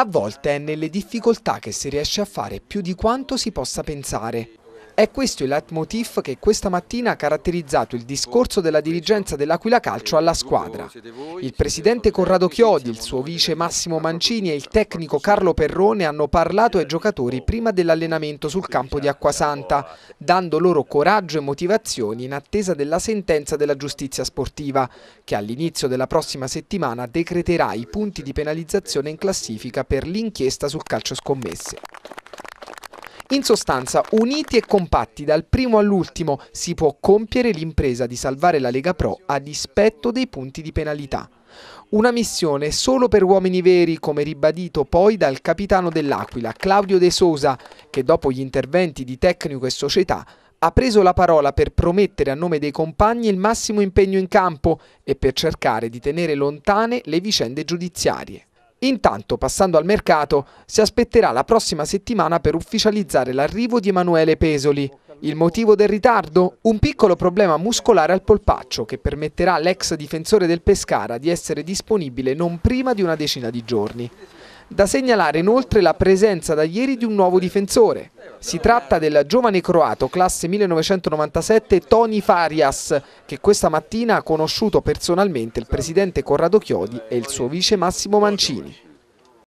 A volte è nelle difficoltà che si riesce a fare più di quanto si possa pensare. È questo il leitmotiv che questa mattina ha caratterizzato il discorso della dirigenza dell'Aquila Calcio alla squadra. Il presidente Corrado Chiodi, il suo vice Massimo Mancini e il tecnico Carlo Perrone hanno parlato ai giocatori prima dell'allenamento sul campo di Acquasanta, dando loro coraggio e motivazioni in attesa della sentenza della giustizia sportiva, che all'inizio della prossima settimana decreterà i punti di penalizzazione in classifica per l'inchiesta sul calcio scommesse. In sostanza, uniti e compatti dal primo all'ultimo, si può compiere l'impresa di salvare la Lega Pro a dispetto dei punti di penalità. Una missione solo per uomini veri, come ribadito poi dal capitano dell'Aquila, Claudio De Sosa, che dopo gli interventi di tecnico e società ha preso la parola per promettere a nome dei compagni il massimo impegno in campo e per cercare di tenere lontane le vicende giudiziarie. Intanto, passando al mercato, si aspetterà la prossima settimana per ufficializzare l'arrivo di Emanuele Pesoli. Il motivo del ritardo? Un piccolo problema muscolare al polpaccio che permetterà all'ex difensore del Pescara di essere disponibile non prima di una decina di giorni. Da segnalare inoltre la presenza da ieri di un nuovo difensore. Si tratta del giovane croato classe 1997 Toni Farias che questa mattina ha conosciuto personalmente il presidente Corrado Chiodi e il suo vice Massimo Mancini.